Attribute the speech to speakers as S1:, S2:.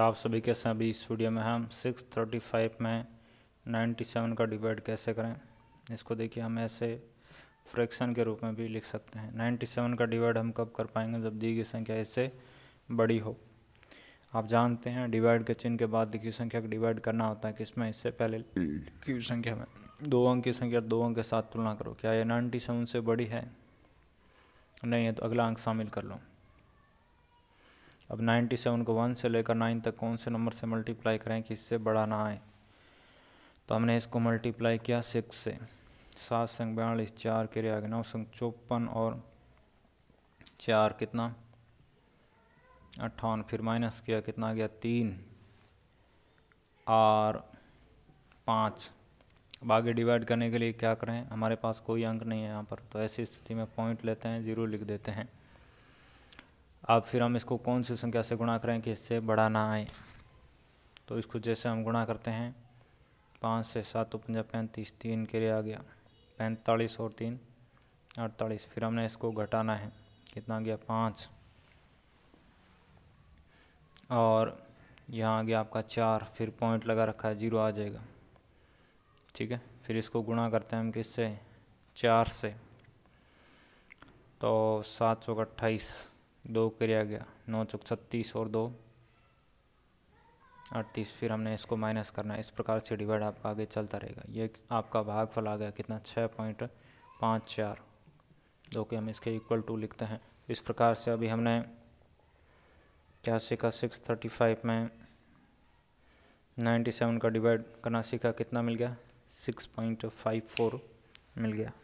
S1: आप सभी के अभी इस वीडियो में हम 635 में 97 का डिवाइड कैसे करें इसको देखिए हम ऐसे फ्रैक्शन के रूप में भी लिख सकते हैं 97 का डिवाइड हम कब कर पाएंगे जब दी गई संख्या इससे बड़ी हो आप जानते हैं डिवाइड के चिन्ह के बाद दी गई संख्या को डिवाइड करना होता है किसमें इससे पहले की संख्या में दो अंक की संख्या दो अंक के साथ तुलना करो क्या यह नाइन्टी से बड़ी है नहीं है तो अगला अंक शामिल कर लो अब 97 को 1 से लेकर 9 तक कौन से नंबर से मल्टीप्लाई करें कि इससे बड़ा ना आए तो हमने इसको मल्टीप्लाई किया सिक्स से सात संग बयालीस चार के आगे नौ संग चौपन और चार कितना अट्ठावन फिर माइनस किया कितना गया तीन और पाँच अब आगे डिवाइड करने के लिए क्या करें हमारे पास कोई अंक नहीं है यहाँ पर तो ऐसी स्थिति में पॉइंट लेते हैं ज़ीरो लिख देते हैं अब फिर हम इसको कौन सी संख्या से गुणा करें कि इससे बड़ा ना आए तो इसको जैसे हम गुणा करते हैं पाँच से सात तो पंजा पैंतीस तीन के लिए आ गया पैंतालीस और तीन अड़तालीस फिर हमने इसको घटाना है कितना आ गया पाँच और यहाँ आ गया आपका चार फिर पॉइंट लगा रखा है जीरो आ जाएगा ठीक है फिर इसको गुणा करते हैं हम किससे चार से तो सात सौ अट्ठाईस दो कर गया नौ चौक छत्तीस और दो अड़तीस फिर हमने इसको माइनस करना है इस प्रकार से डिवाइड आपका आगे चलता रहेगा ये आपका भागफल आ गया कितना छः पॉइंट पाँच चार जो कि हम इसके इक्वल टू लिखते हैं इस प्रकार से अभी हमने क्या सीखा सिक्स थर्टी फाइव में नाइन्टी सेवन का डिवाइड करना सीखा कितना मिल गया सिक्स पॉइंट फाइव फोर मिल गया